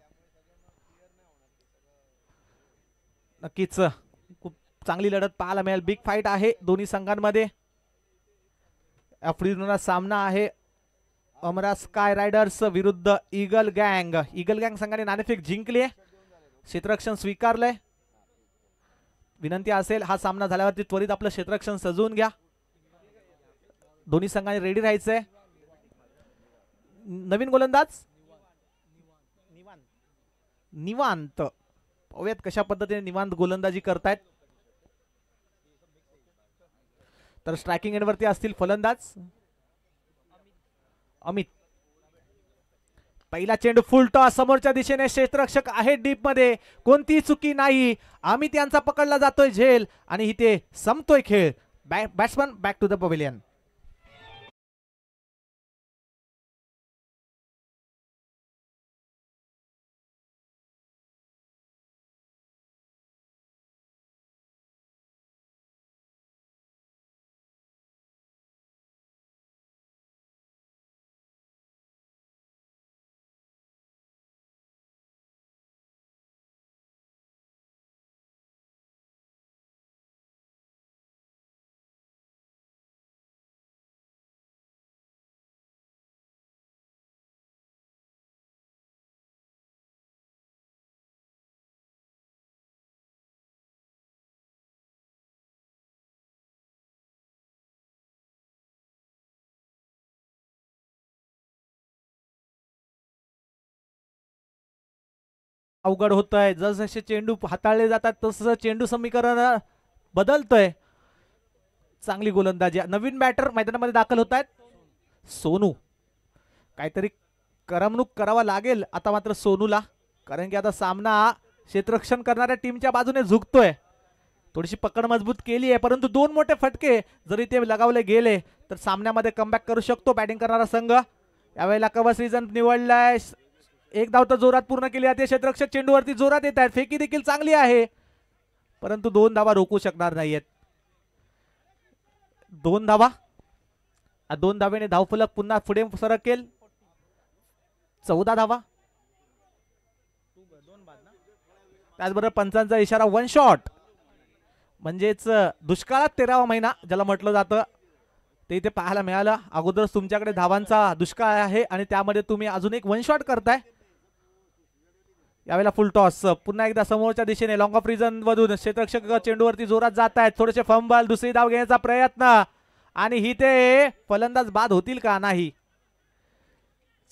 नक्कीच खूप चांगली लढत पाहायला मिळेल बिग फाईट आहे दोन्ही संघांमध्ये आफ्रिजोना सामना आहे अमरा स्काय रायडर्स विरुद्ध ईगल गँग ईगल गँग संघाने नाणेफेक जिंकली आहे क्षेत्ररक्षण स्वीकारलंय विनंती असेल हा सामना झाल्यावरती त्वरित आपलं क्षेत्ररक्षण सजवून घ्या दोन्ही संघाने रेडी राहायचंय नवीन गोलंदाज निवांत पाहूयात कशा पद्धतीने निवांत गोलंदाजी करतायत तर स्ट्रायकिंग एंडवरती असतील फलंदाज अमित पहिला चेंडू फुल टॉस समोरच्या दिशेने क्षेत्ररक्षक आहे डीप मध्ये कोणतीही चुकी नाही अमित यांचा पकडला जातोय झेल आणि इथे संपतोय खेळ batsman back to the pavilion अवघड होत आहे जसजसे चेंडू हाताळले जातात तसं चेंडू समीकरण बदलतंय चांगली गोलंदाजी नवीन बॅटर मैदानामध्ये दाखल होत आहेत सोनू काहीतरी करमणूक करावा लागेल आता मात्र सोनूला कारण की आता सामना क्षेत्ररक्षण करणाऱ्या टीमच्या बाजूने झुकतोय थोडीशी पकड मजबूत केली आहे परंतु दोन मोठे फटके जरी ते लगावले गेले तर सामन्यामध्ये कमबॅक करू शकतो बॅटिंग करणारा संघ यावेळेला कवच सीजन निवडलाय एक धाव तर जोरात पूर्ण केली जाते क्षेत्रक्षक चेंडूवरती जोरात येत आहेत फेकी देखील चांगली आहे परंतु दोन धावा रोखू शकणार नाहीयेत दोन धावा दोन धावेने धावफलक पुन्हा पुढे सरकेल चौदा धावा त्याचबरोबर पंचांचा इशारा वन शॉट म्हणजेच दुष्काळात तेरावा महिना ज्याला म्हटलं जातं ते इथे पाहायला मिळालं अगोदरच तुमच्याकडे धावांचा दुष्काळ आहे आणि त्यामध्ये तुम्ही अजून एक वन शॉट करताय यावेळेला फुल टॉस पुन्हा एकदा समोरच्या दिशेने लॉंग ऑफ रिझन मधून क्षेत्रक्षक चेंडूवरती जोरात जात आहेत थोडेसे फंबल दुसरी धाव घेण्याचा प्रयत्न आणि ही ते फलंदाज बाद होतील का नाही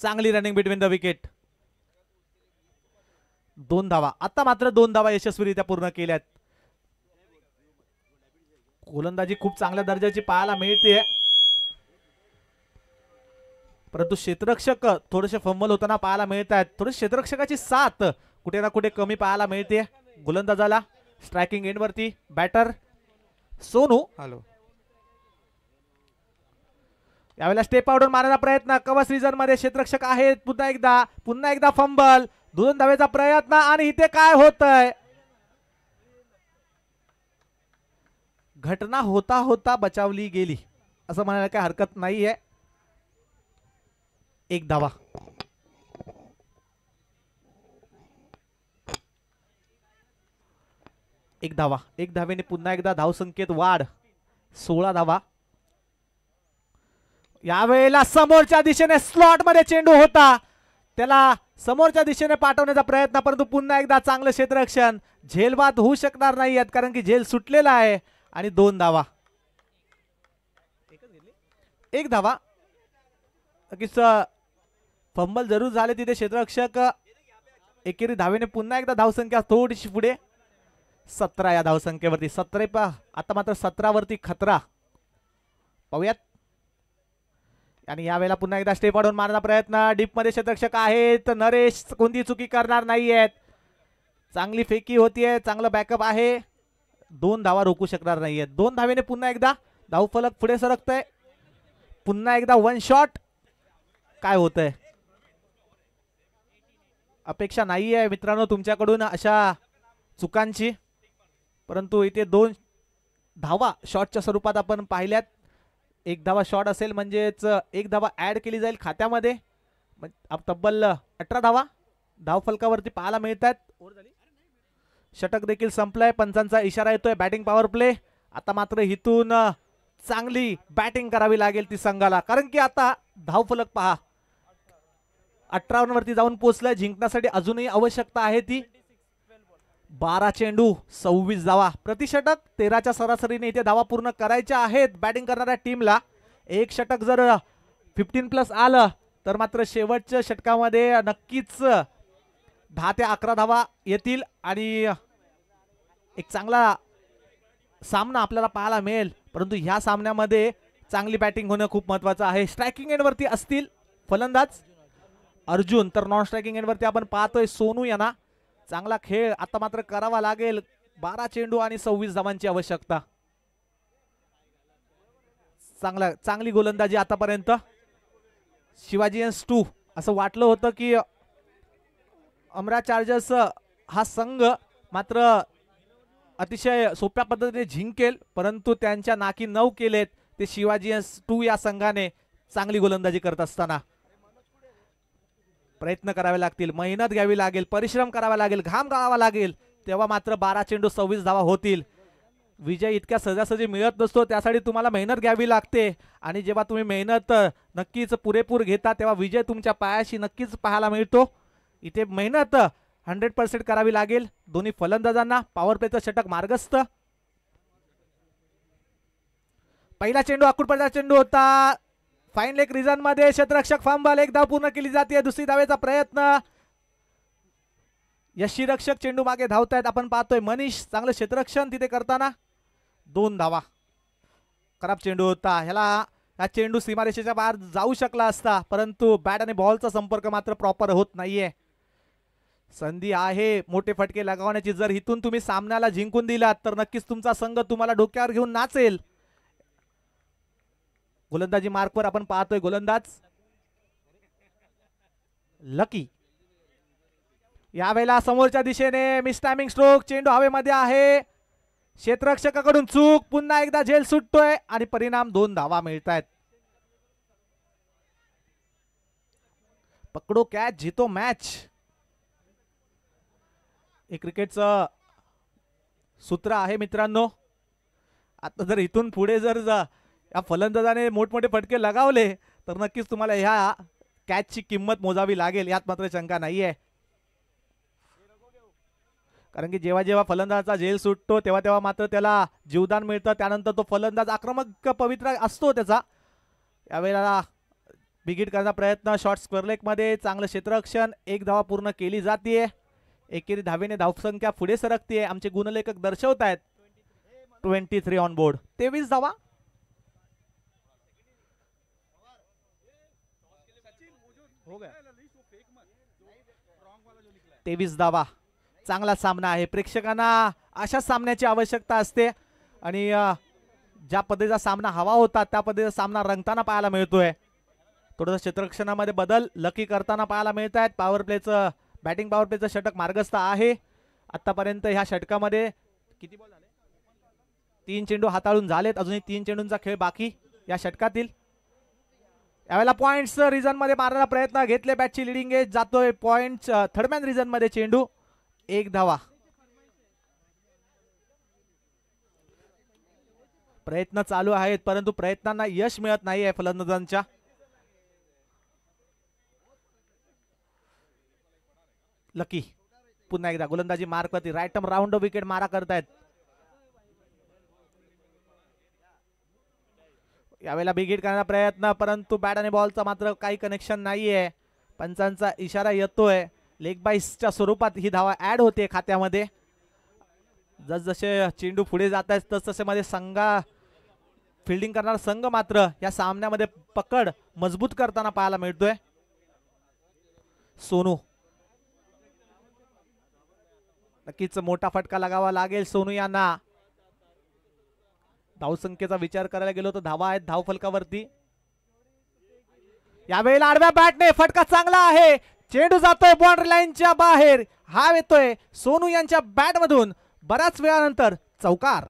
चांगली रनिंग बिटवीन द विकेट दोन धावा आता मात्र दोन धावा यशस्वीरित्या पूर्ण केल्यात गोलंदाजी खूप चांगल्या दर्जाची पाहायला मिळते परंतु क्षेत्ररक्षक थोडेसे फंबल होताना पाहायला मिळत आहेत थोडे क्षेत्ररक्षकाची साथ कुठे ना कुठे कमी पाहायला मिळते गोलंदाजाला स्ट्रायकिंग वरती बॅटर सोनू हॅलो यावेळेला स्टेप आवडून मारायचा प्रयत्न कवच रिझन मध्ये क्षेत्ररक्षक आहेत पुन्हा एकदा पुन्हा एकदा फंबल दोन धावेचा प्रयत्न आणि इथे काय होतय घटना होता होता बचावली गेली असं म्हणायला काही हरकत नाहीये एक धावा एक धावा एक धावेने पुन्हा एकदा धाव संख्येत वाढ सोळा धावा यावेळेला समोरच्या दिशेने स्लॉट मध्ये चेंडू होता त्याला समोरच्या दिशेने पाठवण्याचा प्रयत्न परंतु पुन्हा एकदा चांगलं क्षेत्ररक्षण झेलबाद होऊ शकणार नाही आहेत कारण की झेल सुटलेला आहे आणि दोन धावा एक धावा नक्कीच फंबल जरूर झाले तिथे क्षेत्ररक्षक एकेरी धावेने पुन्हा एकदा धावसंख्या थोडीशी पुढे सतरा या धावसंख्येवरती सतरे पा आता मात्र सतरावरती खतरा पाहूयात आणि यावेळेला पुन्हा एकदा स्टेप अडवून मारण्याचा प्रयत्न डीपमध्ये क्षेत्ररक्षक आहेत नरेश कोणती चुकी करणार नाही आहेत चांगली फेकी होतीये चांगलं बॅकअप आहे दोन धावा रोकू शकणार नाही आहेत दोन धावेने पुन्हा एकदा धावफलक पुढे सरकतंय पुन्हा एकदा वन शॉट काय होतंय अपेक्षा नाही आहे मित्रांनो तुमच्याकडून अशा चुकांची परंतु इथे दोन धावा शॉटच्या स्वरूपात आपण पाहिल्यात एक धावा शॉट असेल म्हणजेच एक धावा ॲड केली जाईल खात्यामध्ये तब्बल अठरा धावा धावफलकावरती पाहायला मिळत आहेत षटक देखील संपलंय पंचांचा इशारा येतोय बॅटिंग पॉवर प्ले आता मात्र इथून चांगली बॅटिंग करावी लागेल ती संघाला कारण की आता धावफलक पहा वरती जाऊन पोहोचलाय जिंकण्यासाठी अजूनही आवश्यकता आहे ती बारा चेंडू सव्वीस धावा प्रतिषटक तेराच्या सरासरीने इथे धावा पूर्ण करायच्या आहेत बॅटिंग करणाऱ्या टीमला एक षटक जर फिफ्टीन प्लस आलं तर मात्र शेवटच्या षटकामध्ये नक्कीच दहा ते अकरा धावा येतील आणि एक चांगला सामना आपल्याला पाहायला मिळेल परंतु ह्या सामन्यामध्ये चांगली बॅटिंग होणं खूप महत्वाचं आहे स्ट्रायकिंग एंडवरती असतील फलंदाज अर्जुन तर नॉन स्ट्रायकिंग वरती आपण पाहतोय सोनू यांना चांगला खेळ आता मात्र करावा लागेल बारा चेंडू आणि सव्वीस धावांची आवश्यकता चांगला चांगली गोलंदाजी आतापर्यंत शिवाजी एन्स टू असं वाटलं होतं की अमरा चार्जर्स हा संघ मात्र अतिशय सोप्या पद्धतीने जिंकेल परंतु त्यांच्या नाकी नऊ केलेत ते शिवाजी एन्स टू या संघाने चांगली गोलंदाजी करत असताना प्रयत्न करावे लागतील मेहनत घ्यावी लागेल परिश्रम करावा लागेल घाम गाळावा लागेल तेव्हा मात्र बारा चेंडू सव्वीस धावा होतील विजय इतक्या सजासहजी मिळत नसतो त्यासाठी तुम्हाला मेहनत घ्यावी लागते आणि जेव्हा तुम्ही मेहनत नक्कीच पुरेपूर घेता तेव्हा विजय तुमच्या पायाशी नक्कीच पाहायला मिळतो इथे मेहनत हंड्रेड पर्सेंट करावी लागेल दोन्ही फलंदाजांना पॉवर प्लेचं षटक मार्गस्थ पहिला चेंडू पडला चेंडू होता फाईन लेक रिझन मध्ये क्षेत्ररक्षक फांबाल एक धाव पूर्ण केली जाते दुसरी धावेचा प्रयत्न रक्षक चेंडू मागे धावतायत आपण पाहतोय मनीष चांगलं क्षेत्ररक्षण तिथे करताना दोन धावा खराब चेंडू होता ह्याला हा चेंडू सीमारेषेच्या बाहेर जाऊ शकला असता परंतु बॅट आणि बॉलचा संपर्क मात्र प्रॉपर होत नाहीये संधी आहे मोठे फटके लगावण्याची जर इथून तुम्ही सामन्याला जिंकून दिलात तर नक्कीच तुमचा संघ तुम्हाला डोक्यावर घेऊन नाचेल गोलंदाजी मार्कवर आपण पाहतोय गोलंदाज लकी यावेळेला समोरच्या दिशेने मिस स्ट्रोक चेंडू हवेमध्ये आहे क्षेत्ररक्षकाकडून चूक पुन्हा एकदा झेल सुटतोय आणि परिणाम दोन धावा मिळत आहेत पकडो कॅच जितो मॅच हे क्रिकेटचं सूत्र आहे मित्रांनो आता जर इथून पुढे जर जा या फलंदाजाने मोठमोठे फटके लगावले तर नक्कीच तुम्हाला ह्या कॅचची किंमत मोजावी लागेल यात मात्र शंका नाहीये कारण की जेव्हा जेव्हा फलंदाजाचा जेल सुटतो तेव्हा तेव्हा मात्र त्याला जीवदान मिळतं त्यानंतर तो फलंदाज आक्रमक पवित्र असतो त्याचा यावेळेला बिगिट करण्याचा प्रयत्न शॉर्ट स्क्वेअर मध्ये चांगलं क्षेत्ररक्षण एक धावा पूर्ण केली जाते एकेरी धावेने धावसंख्या पुढे सरकते आमचे गुणलेखक दर्शवतायत ट्वेंटी थ्री ऑन बोर्ड तेवीस धावा हो गया तेवीस दावा चांगला सामना आहे प्रेक्षकांना अशा सामन्याची आवश्यकता असते आणि ज्या पद्धतीचा सामना हवा होता त्या पद्धतीचा सामना रंगताना पाहायला मिळतोय थोडस क्षेत्ररक्षणामध्ये बदल लकी करताना पाहायला मिळत आहेत पॉवर प्लेचं बॅटिंग पॉवर प्लेचं षटक मार्गस्थ आहे आतापर्यंत ह्या षटकामध्ये किती बॉल झाले तीन चेंडू हाताळून झालेत अजूनही तीन चेंडूंचा खेळ बाकी या षटकातील यावेळेला रिझन मध्ये मारायला प्रयत्न घेतले बॅटची लिडिंग एज जातोय पॉईंट थर्डमॅन रिझन मध्ये चेंडू एक धावा प्रयत्न चालू आहेत परंतु प्रयत्नांना यश मिळत नाही आहे फलंदाजांच्या लकी पुन्हा एकदा गोलंदाजी राईट रायटम राऊंड विकेट मारा करतायत यावेळेला बिग हिट करण्याचा प्रयत्न परंतु बॅट आणि बॉलचा मात्र काही कनेक्शन नाही आहे पंचांचा इशारा येतोय लेग बाईसच्या स्वरूपात ही धावा ॲड होते खात्यामध्ये जसजसे चेंडू पुढे जात आहेत तसतसे मध्ये संघा फिल्डिंग करणारा संघ मात्र या सामन्यामध्ये पकड मजबूत करताना पाहायला मिळतोय सोनू नक्कीच मोठा फटका लगावा लागेल सोनू यांना धावसंख्येचा विचार करायला गेलो तर धावा आहेत धाव फलकावरती यावेळेला आडव्या बॅटने फटका चांगला आहे चेंडू जातोय बाउंड्री लाईनच्या बाहेर हा येतोय सोनू यांच्या बॅटमधून बऱ्याच वेळानंतर चौकार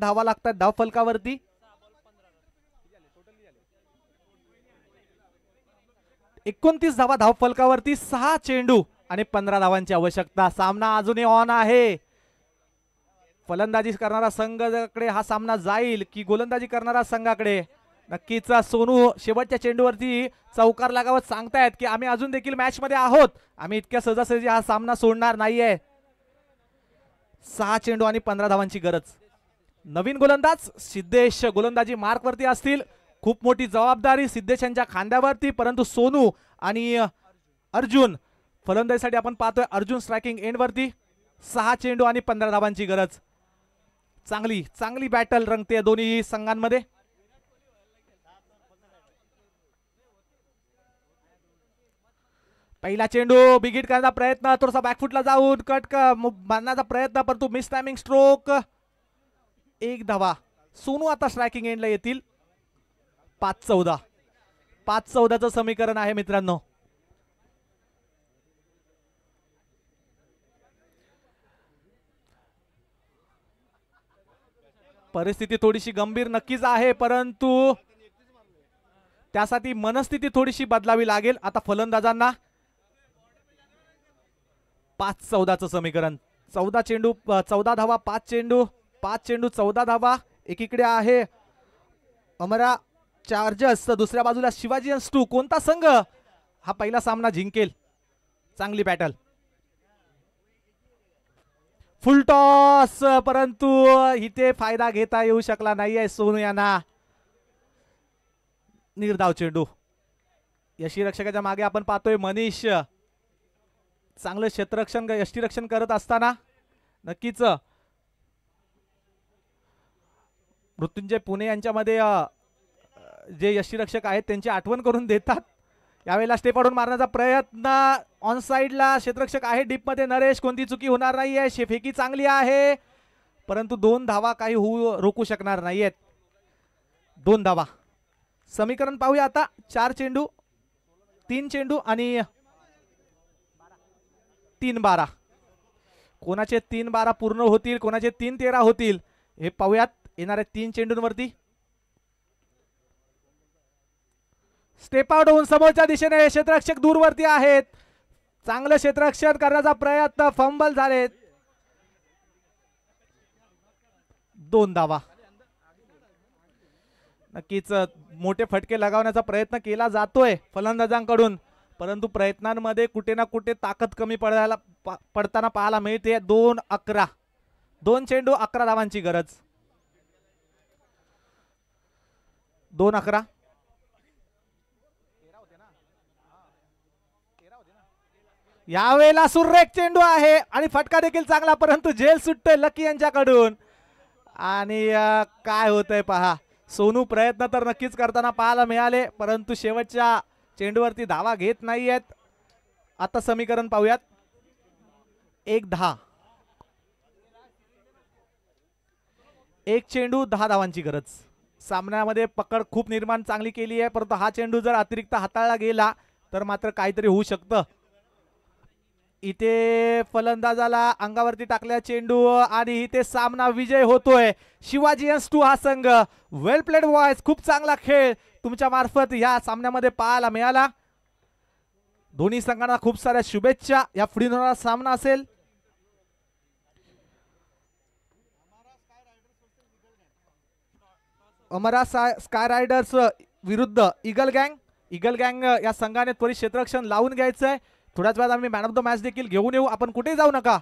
धावा लागतात धाव फलकावरती एकोणतीस धावा धाव फलकावरती सहा चेंडू आणि पंधरा धावांची आवश्यकता सामना अजूनही ऑन आहे फलंदाजी करणारा संघाकडे हा सामना जाईल की गोलंदाजी करणारा संघाकडे नक्कीच सोनू शेवटच्या चेंडूवरती चौकार लागावत सांगतायत की आम्ही अजून देखील मॅच मध्ये आहोत आम्ही इतक्या सहजासहजी हा सामना सोडणार नाहीये सहा चेंडू आणि पंधरा धावांची गरज नवीन गोलंदाज सिद्धेश गोलंदाजी मार्कवरती असतील खूप मोठी जबाबदारी सिद्धेश यांच्या खांद्यावरती परंतु सोनू आणि अर्जुन फलंदाजीसाठी आपण पाहतोय अर्जुन स्ट्रायकिंग वरती सहा चेंडू आणि पंधरा धावांची गरज चांगली चांगली बॅटल रंगते दोन्ही संघांमध्ये पहिला चेंडू बिगिट करण्याचा प्रयत्न थोडासा बॅकफुटला जाऊन कट मारण्याचा प्रयत्न परंतु मिस टाइमिंग स्ट्रोक एक धावा सोनू आता स्ट्रायकिंग एंडला येतील पाच चौदा पाच चौदाचं समीकरण आहे मित्रांनो परिस्थिती थोडीशी गंभीर नक्कीच आहे परंतु त्यासाठी मनस्थिती थोडीशी बदलावी लागेल आता फलंदाजांना पाच चौदाचं समीकरण चौदा चेंडू चौदा धावा पाच चेंडू पाच चेंडू चौदा धावा एकीकडे आहे अमरा चार्जर्स दुसऱ्या बाजूला शिवाजी टू कोणता संघ हा पहिला सामना जिंकेल चांगली बॅटल फुल टॉस परंतु इथे फायदा घेता येऊ शकला नाहीये सोनू यांना निर्धाव चेंडू यष्टीरक्षकाच्या मागे आपण पाहतोय मनीष चांगलं क्षेत्ररक्षण यष्टीरक्षण करत असताना नक्कीच मृत्युंजय पुणे यांच्यामध्ये जे यष्टीरक्षक आहेत त्यांची आठवण करून देतात यावेळेला स्टेप आडून मारण्याचा प्रयत्न ऑन साईडला क्षेत्ररक्षक आहे डीपमध्ये नरेश कोणती चुकी होणार नाही आहे शेफेकी चांगली आहे परंतु दोन धावा काही होऊ रोखू शकणार नाही आहेत दोन धावा समीकरण पाहूया आता चार चेंडू तीन चेंडू आणि तीन बारा कोणाचे तीन बारा पूर्ण होतील कोणाचे तीन तेरा होतील हे पाहूयात येणाऱ्या तीन चेंडूंवरती स्टेप आउट होऊन समोरच्या दिशेने क्षेत्ररक्षक दूरवरती आहेत चांगलं क्षेत्ररक्षण करण्याचा प्रयत्न फंबल झालेत दोन दावा नक्कीच मोठे फटके लगावण्याचा प्रयत्न केला जातोय फलंदाजांकडून परंतु प्रयत्नांमध्ये कुठे ना कुठे ताकद कमी पडायला पडताना पाहायला मिळते दोन अकरा दोन चेंडू अकरा धावांची गरज दोन अकरा यावेळेला सुरेख चेंडू आहे आणि फटका देखील चांगला परंतु जेल सुटतोय लकी यांच्याकडून आणि काय होतंय पहा सोनू प्रयत्न तर नक्कीच करताना पाहायला मिळाले परंतु शेवटच्या चेंडूवरती धावा घेत नाहीयेत आता समीकरण पाहूयात एक दहा एक चेंडू दहा धावांची गरज सामन्यामध्ये पकड खूप निर्माण चांगली केली आहे परंतु हा चेंडू जर अतिरिक्त हाताळला गेला तर मात्र काहीतरी होऊ शकतं इथे फलंदाजाला अंगावरती टाकल्या चेंडू आणि इथे सामना विजय होतोय शिवाजी टू हा संघ वेल प्लेड बॉयज खूप चांगला खेळ तुमच्या मार्फत या सामन्यामध्ये पाहायला मिळाला दोन्ही संघांना खूप साऱ्या शुभेच्छा या पुढील होणारा सामना असेल अमरा सा स्काय रायडर्स विरुद्ध इगल गँग इगल गँग या संघाने त्वरित क्षेत्ररक्षण लावून घ्यायचं आहे थोड्याच वेळात आम्ही मॅन ऑफ द मॅच देखील घेऊन येऊ आपण कुठे जाऊ नका